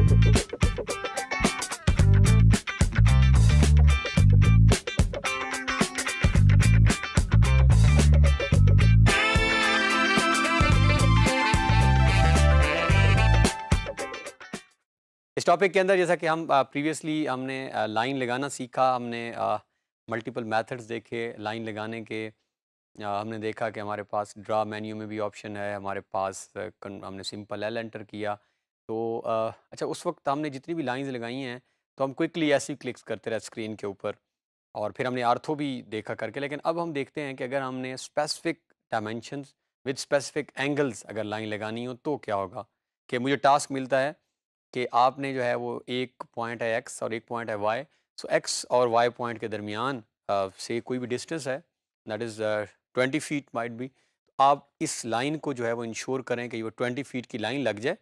इस टॉपिक के अंदर जैसा कि हम प्रीवियसली हमने लाइन लगाना सीखा हमने मल्टीपल मेथड्स देखे लाइन लगाने के आ, हमने देखा कि हमारे पास ड्रा मेन्यू में भी ऑप्शन है हमारे पास हमने सिंपल एल एंटर किया तो आ, अच्छा उस वक़्त हमने जितनी भी लाइंस लगाई हैं, तो हम क्विकली ऐसे ही क्लिक्स करते रहे स्क्रीन के ऊपर और फिर हमने आर्थो भी देखा करके लेकिन अब हम देखते हैं कि अगर हमने specific dimension with specific angles अगर लाइन लगानी हो तो क्या होगा? कि मुझे टास्क मिलता है कि आपने जो है वो एक पॉइंट है एक्स और एक पॉइंट है वाई, सो एक्स और वाई पॉइंट के दरमियान से कोई भी डिस्टेंस है that is twenty feet might भी आप इस लाइन को जो है वो इंश्योर करें कि वो ट्वेंटी फीट की लाइन लग जाए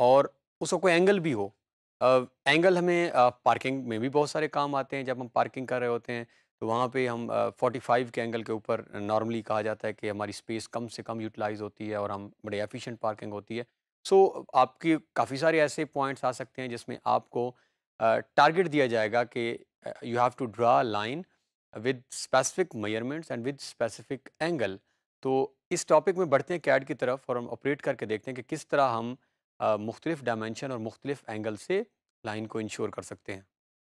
और उसका कोई एंगल भी हो एंगल uh, हमें पार्किंग uh, में भी बहुत सारे काम आते हैं जब हम पार्किंग कर रहे होते हैं तो वहाँ पे हम फोर्टी uh, फाइव के एंगल के ऊपर नॉर्मली कहा जाता है कि हमारी स्पेस कम से कम यूटिलाइज होती है और हम बड़े एफिशिएंट पार्किंग होती है सो so, आपके काफ़ी सारे ऐसे पॉइंट्स आ सकते हैं जिसमें आपको टारगेट दिया जाएगा कि you have to draw line with specific measurements and with specific angle तो इस टॉपिक में बढ़ते हैं कैड की तरफ और हम ऑपरेट करके देखते हैं कि किस तरह हम मुख्तलिफ डायमेंशन और मुख्तलिफ एंगल से लाइन को इंश्योर कर सकते हैं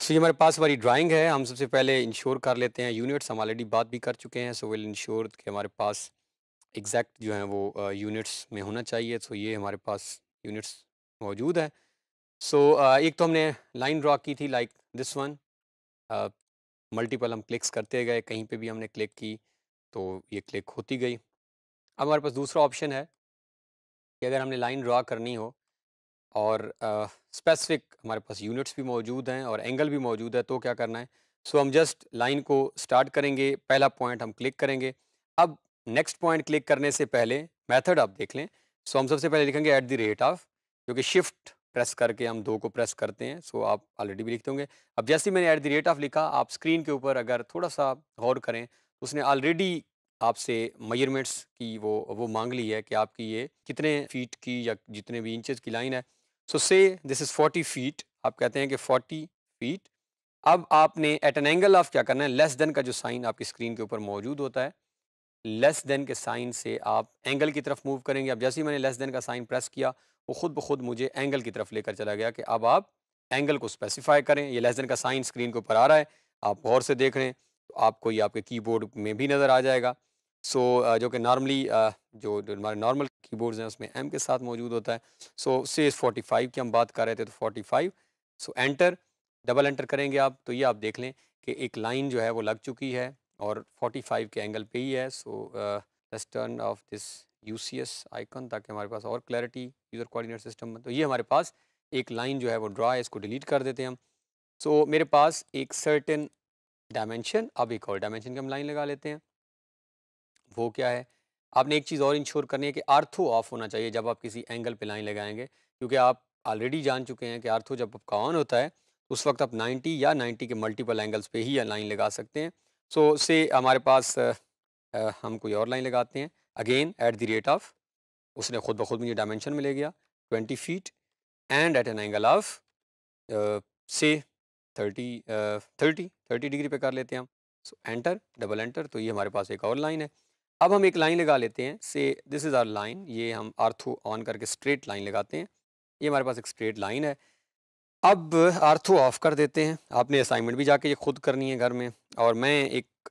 सो ये हमारे पास हमारी ड्राइंग है हम सबसे पहले इंश्योर कर लेते हैं यूनिट्स हम ऑलरेडी बात भी कर चुके हैं सो विल इंश्योर कि हमारे पास एग्जैक्ट जो है वो यूनिट्स में होना चाहिए सो ये हमारे पास यूनिट्स मौजूद हैं सो so, एक तो हमने लाइन ड्रा की थी लाइक दिस वन मल्टीपल हम क्लिक्स करते गए कहीं पे भी हमने क्लिक की तो ये क्लिक होती गई अब हमारे पास दूसरा ऑप्शन है कि अगर हमने लाइन ड्रा करनी हो और स्पेसिफिक हमारे पास यूनिट्स भी मौजूद हैं और एंगल भी मौजूद है तो क्या करना है सो so, हम जस्ट लाइन को स्टार्ट करेंगे पहला पॉइंट हम क्लिक करेंगे अब नेक्स्ट पॉइंट क्लिक करने से पहले मेथड आप देख लें सो so, हम सबसे पहले लिखेंगे एट द रेट ऑफ जो कि शिफ्ट प्रेस करके हम दो को प्रेस करते हैं सो so, आप ऑलरेडी भी लिखते होंगे अब जैसे मैंने एट द रेट ऑफ लिखा आप स्क्रीन के ऊपर अगर थोड़ा सा गौर करें तो उसने ऑलरेडी आपसे मयरमेंट्स की वो वो मांग ली है कि आपकी ये कितने फीट की या जितने भी इंचज़ की लाइन है सो से दिस इज़ फोर्टी फीट आप कहते हैं कि फोर्टी फीट अब आपने एट एन एंगल ऑफ क्या करना है लेस देन का जो साइन आपकी स्क्रीन के ऊपर मौजूद होता है लेस देन के साइन से आप एंगल की तरफ मूव करेंगे अब जैसे ही मैंने लेस देन का साइन प्रेस किया वो खुद ब खुद मुझे एंगल की तरफ लेकर चला गया कि अब आप एंगल को स्पेसिफाई करें ये लेस देन का साइन स्क्रीन के ऊपर आ रहा है आप गौर से देख रहे हैं तो आपको ये आपके कीबोर्ड में भी नज़र आ जाएगा सो so, जो कि नॉर्मली जो हमारे नॉर्मल कीबोर्ड्स हैं उसमें एम के साथ मौजूद होता है सो से फोर्टी फाइव की हम बात कर रहे थे तो five so enter double enter करेंगे आप तो ये आप देख लें कि एक लाइन जो है वो लग चुकी है और फोर्टी फाइव के एंगल पे ही है so western turn off this U C S icon ताकि हमारे पास और क्लैरिटी यूज़र कोऑर्डिनेट सिस्टम तो ये हमारे पास एक लाइन जो है वो ड्रा है इसको डिलीट कर देते हैं हम सो so, मेरे पास एक सर्टेन डायमेंशन अब एक और डायमेंशन की हम लाइन लगा लेते हैं वो क्या है आपने एक चीज़ और इंश्योर करनी है कि आर्थो ऑफ होना चाहिए जब आप किसी एंगल पे लाइन लगाएंगे क्योंकि आप ऑलरेडी जान चुके हैं कि आर्थो जब आपका ऑन होता है उस वक्त आप 90 या 90 के मल्टीपल एंगल्स पे ही लाइन लगा सकते हैं सो so, से हमारे पास आ, आ, हम कोई और लाइन लगाते हैं again at the rate of उसने खुद ब खुद मुझे डायमेंशन में ले गया twenty feet and at an angle of से थर्टी थर्टी थर्टी डिग्री पर कर लेते हैं हम सो एंटर डबल एंटर तो ये हमारे पास एक और लाइन है अब हम एक लाइन लगा लेते हैं से दिस इज़ आर लाइन ये हम आर्थो ऑन करके स्ट्रेट लाइन लगाते हैं ये हमारे पास एक स्ट्रेट लाइन है अब आर्थो ऑफ कर देते हैं आपने असाइनमेंट भी जाके ये खुद करनी है घर में और मैं एक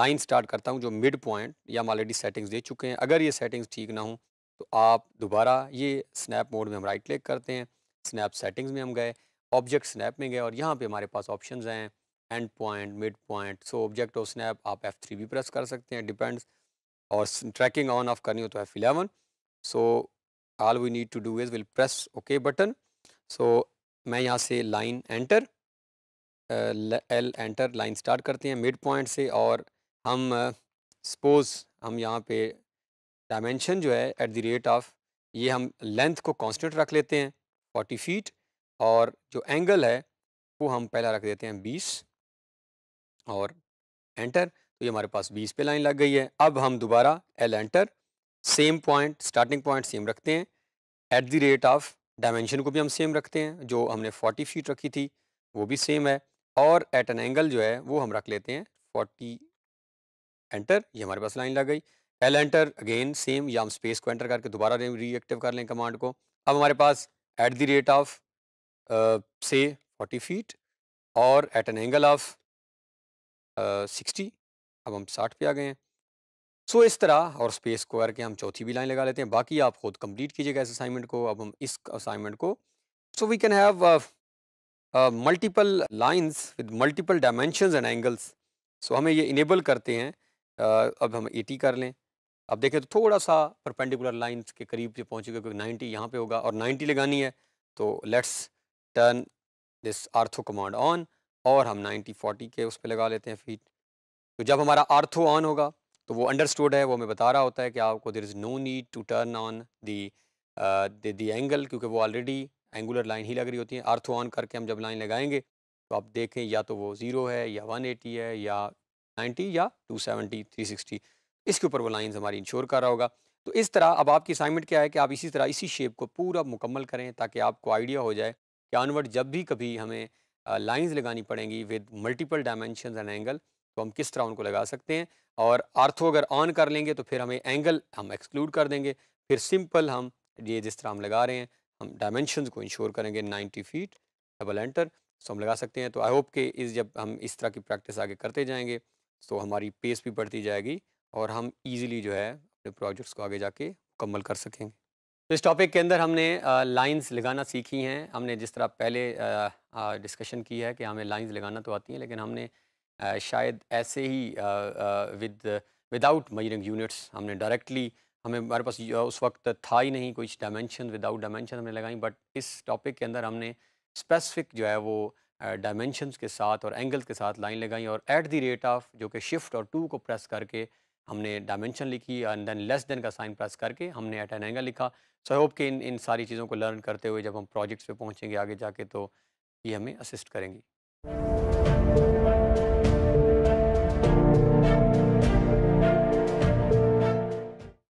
लाइन स्टार्ट करता हूँ जो मिड पॉइंट या हम ऑलरेडी सेटिंग्स दे चुके हैं अगर ये सेटिंग्स ठीक ना हो तो आप दोबारा ये स्नैप मोड में हम राइट क्लिक करते हैं स्नैप सेटिंग्स में हम गए ऑब्जेक्ट स्नैप में गए और यहाँ पे हमारे पास ऑप्शंस हैं end point mid point so object of snap आप थ्री भी प्रेस कर सकते हैं डिपेंड्स और ट्रैकिंग ऑन ऑफ करनी हो तो F eleven so all we need to do is will press okay button so मैं यहाँ से line enter L enter line start करते हैं मिड पॉइंट से और हम सपोज uh, हम यहाँ पे डायमेंशन जो है एट द रेट ऑफ ये हम लेंथ को कांस्टेंट रख लेते हैं फोर्टी फीट और जो एंगल है वो हम पहला रख देते हैं बीस और एंटर तो ये हमारे पास बीस पे लाइन लग गई है अब हम दोबारा L enter same point starting point same रखते हैं at the rate of dimension को भी हम सेम रखते हैं जो हमने फोर्टी फीट रखी थी वो भी सेम है और एट एन एंगल जो है वो हम रख लेते हैं फोर्टी एंटर ये हमारे पास लाइन लग गई एल एंटर अगेन सेम या हम स्पेस को एंटर करके दोबारा रीएक्टिव कर लें कमांड को अब हमारे पास एट द रेट ऑफ से फोर्टी फीट और at an angle of sixty अब हम साठ पे आ गए हैं सो इस तरह और स्पेस को करके हम चौथी भी लाइन लगा लेते हैं बाकी आप खुद कंप्लीट कीजिएगा इस असाइनमेंट को अब हम इस असाइनमेंट को so we can have multiple lines with multiple dimensions and angles so हमें ये इनेबल करते हैं uh, अब हम एटी कर लें अब देखें तो थोड़ा सा परपेंडिकुलर लाइंस के करीब से पहुँचेगा क्योंकि नाइन्टी यहाँ पर होगा और नाइन्टी लगानी है तो let's turn this ortho command on और हम नाइन्टी फोर्टी के उस पर लगा लेते हैं फीट तो जब हमारा आर्थो ऑन होगा तो वो अंडरस्टूड है वो हमें बता रहा होता है कि आपको there is no need to turn on the the angle क्योंकि वो ऑलरेडी एंगुलर लाइन ही लग रही होती है आर्थो ऑन करके हम जब लाइन लगाएंगे तो आप देखें या तो वो ज़ीरो है या वन एटी है या नाइन्टी या टू सेवेंटी थ्री सिक्सटी इसके ऊपर वो लाइन्स हमारी इंश्योर कर रहा होगा तो इस तरह अब आपकी असाइनमेंट क्या है कि आप इसी तरह इसी शेप को पूरा मुकम्मल करें ताकि आपको आइडिया हो जाए कि ऑनवर्ड जब भी कभी हमें लाइन्स uh, लगानी पड़ेंगी with multiple dimension and angle तो हम किस तरह उनको लगा सकते हैं और आर्थो अगर ऑन कर लेंगे तो फिर हमें एंगल हम एक्सक्लूड कर देंगे फिर सिंपल हम ये जिस तरह हम लगा रहे हैं हम डायमेंशन को इंश्योर करेंगे ninety feet double enter so हम लगा सकते हैं तो आई होप के इस जब हम इस तरह की प्रैक्टिस आगे करते जाएंगे तो हमारी पेस भी बढ़ती जाएगी और हम ईज़िली जो है अपने प्रोजेक्ट्स को आगे जाके मुकम्मल कर सकेंगे तो इस टॉपिक के अंदर हमने लाइंस लगाना सीखी हैं हमने जिस तरह पहले डिस्कशन की है कि हमें लाइंस लगाना तो आती हैं लेकिन हमने शायद ऐसे ही विद विदाउट मजरिंग यूनिट्स हमने डायरेक्टली हमें हमारे पास उस वक्त था ही नहीं कुछ डायमेंशन विदाउट डायमेंशन हमने लगाई बट इस टॉपिक के अंदर हमने स्पेसिफिक जो है वो डायमेंशनस के साथ और एंगल के साथ लाइन लगाई और एट दी रेट ऑफ जो कि शिफ्ट और टू को प्रेस करके हमने डायमेंशन लिखी एंड देन लेस देन का साइन प्रेस करके हमने एट एन एंगल लिखा सो आई होप कि इन इन सारी चीज़ों को लर्न करते हुए जब हम प्रोजेक्ट्स पे पहुंचेंगे आगे जाके तो ये हमें असिस्ट करेंगी